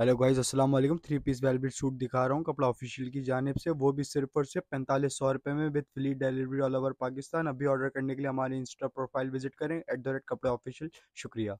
hello guys अस्सलाम वालेकुम three piece velvet suit दिखा रहा हूँ कपड़ा ऑफिशियल की जानब से वो भी सिर्फ और सिर्फ पैंतालीस सौ रुपये में with free delivery all over Pakistan अभी ऑर्डर करने के लिए हमारे इंस्टा प्रोफाइल विजिट करें at the rate Kapda official शुक्रिया